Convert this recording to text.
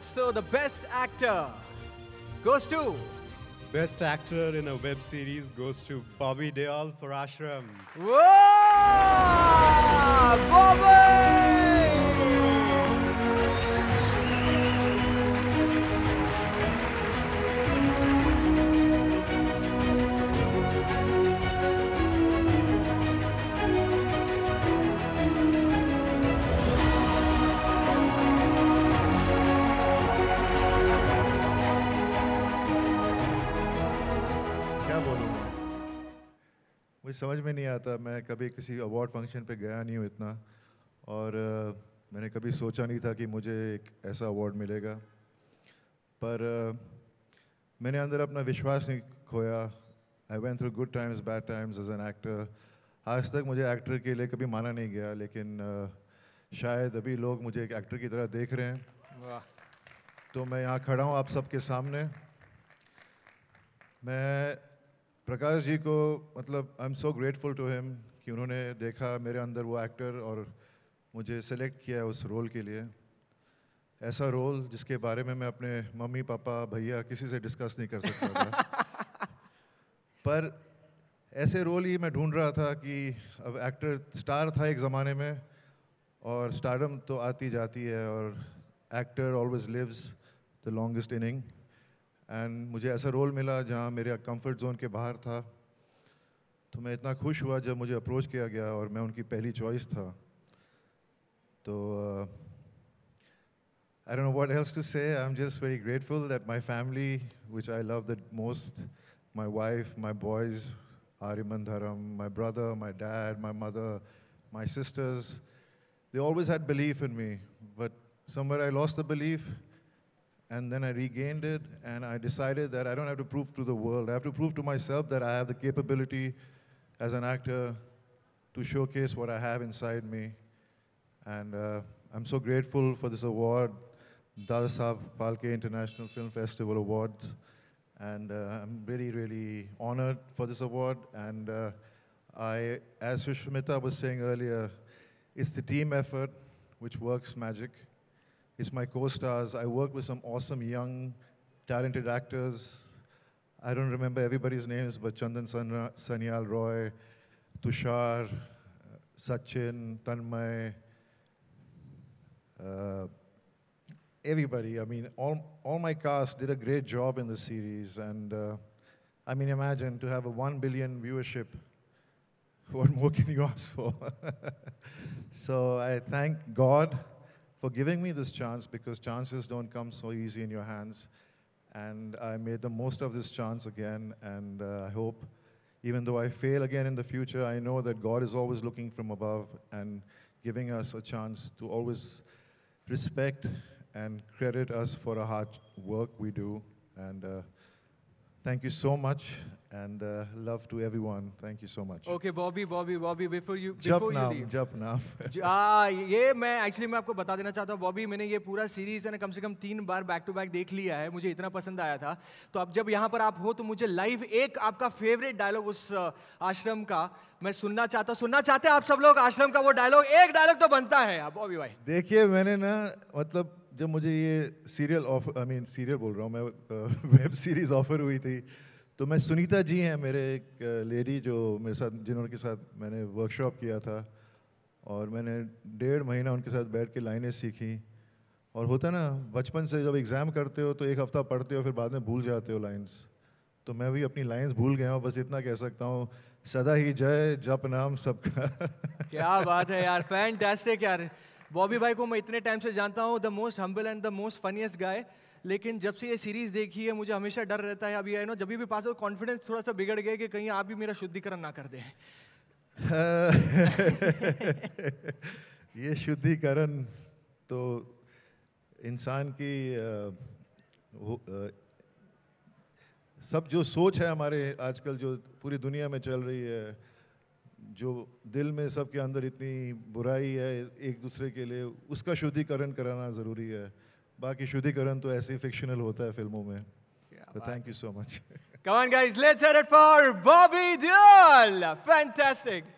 so the best actor goes to. Best actor in a web series goes to Bobby Deol for Ashram. Whoa! मुझे समझ में नहीं आता मैं कभी किसी अवार्ड फंक्शन पे गया नहीं हूँ इतना और uh, मैंने कभी सोचा नहीं था कि मुझे एक ऐसा अवार्ड मिलेगा पर uh, मैंने अंदर अपना विश्वास नहीं खोया I went through good times bad times as an actor आज तक मुझे एक्टर के लिए कभी माना नहीं गया लेकिन uh, शायद अभी लोग मुझे एक एक्टर की तरह देख रहे हैं वाह तो मैं यहाँ खड़ा हूँ आप सबके सामने मैं प्रकाश जी को मतलब I am so grateful to him कि उन्होंने देखा मेरे अंदर वो एक्टर और मुझे सेलेक्ट किया है उस रोल के लिए ऐसा रोल जिसके बारे में मैं अपने मम्मी पापा भैया किसी से डिस्कस नहीं कर सकता था पर ऐसे रोल ही मैं ढूंढ रहा था कि अब एक्टर स्टार था एक ज़माने में और स्टारडम तो आती जाती है और actor always lives the longest inning and मुझे ऐसा रोल मिला जहाँ मेरे कंफर्ट जोन के बाहर था तो मैं इतना खुश हुआ जब मुझे अप्रोच किया गया और मैं उनकी पहली चॉइस था तो I don't know what else to say I am just very grateful that my family which I love the most my wife my boys Aryaman Dharam my brother my dad my mother my sisters they always had belief in me but somewhere I lost the belief And then I regained it, and I decided that I don't have to prove to the world. I have to prove to myself that I have the capability as an actor to showcase what I have inside me. And uh, I'm so grateful for this award, Dada Phalke International Film Festival Awards. And uh, I'm really, really honored for this award. And uh, I, as Sushmita was saying earlier, it's the team effort which works magic. It's my co-stars. I worked with some awesome young, talented actors. I don't remember everybody's names, but Chandan Sanyal Roy, Tushar, Sachin, Tanmay, uh, everybody. I mean, all, all my cast did a great job in the series. And uh, I mean, imagine to have a 1 billion viewership. What more can you ask for? so I thank God for giving me this chance because chances don't come so easy in your hands. And I made the most of this chance again. And uh, I hope, even though I fail again in the future, I know that God is always looking from above and giving us a chance to always respect and credit us for the hard work we do. And uh, Thank you so much and uh, love to everyone. Thank you so much. Okay, Bobby, Bobby, Bobby, before you before jump you leave. जप नाम हाँ ये मैं actually मैं आपको बता देना चाहता हूँ बॉबी मैंने ये पूरा सीरीज है ना कम से कम तीन बार बैक टू बैक देख लिया है मुझे इतना पसंद आया था तो अब जब यहाँ पर आप हो तो मुझे लाइव एक आपका फेवरेट डायलॉग उस uh, आश्रम का मैं सुनना चाहता हूँ सुनना चाहते हैं आप सब लोग आश्रम का वो डायलॉग एक डायलॉग तो बनता है बॉबी हाँ, भाई देखिए मैंने ना मतलब जब मुझे ये serial offer I mean serial बोल रहा हूँ मैं वेब सीरीज़ ऑफ़र हुई थी तो मैं सुनीता जी हैं मेरे एक लेडी जो मेरे साथ जिन्होंने के साथ मैंने वर्कशॉप किया था और मैंने डेढ़ महीना उनके साथ बैठ के लाइनें सीखी और होता ना बचपन से जब एग्ज़ाम करते हो तो एक हफ़्ता पढ़ते हो फिर बाद में भूल जाते हो लाइन्स तो मैं भी अपनी लाइन्स भूल गया हूँ बस इतना कह सकता हूँ सदा ही जय जप नाम सबका क्या बात है यार फैंटास्टिक यार बॉबी भाई को मैं इतने टाइम से जानता हूँ the most humble and the most funniest guy लेकिन जब से ये सीरीज देखी है मुझे हमेशा डर रहता है अभी आई नो जब भी पास हो कॉन्फिडेंस थोड़ा सा बिगड़ गया कि कहीं आप भी मेरा शुद्धिकरण ना कर दें ये शुद्धिकरण तो इंसान की आ, वो, आ, सब जो सोच है हमारे आजकल जो पूरी दुनिया में चल रही है जो दिल में सबके अंदर इतनी बुराई है एक दूसरे के लिए उसका शुद्धिकरण कराना ज़रूरी है बाकी शुद्धिकरण तो ऐसे ही फिक्शनल होता है फिल्मों में thank you so much come on let's hear it for Bobby Deol fantastic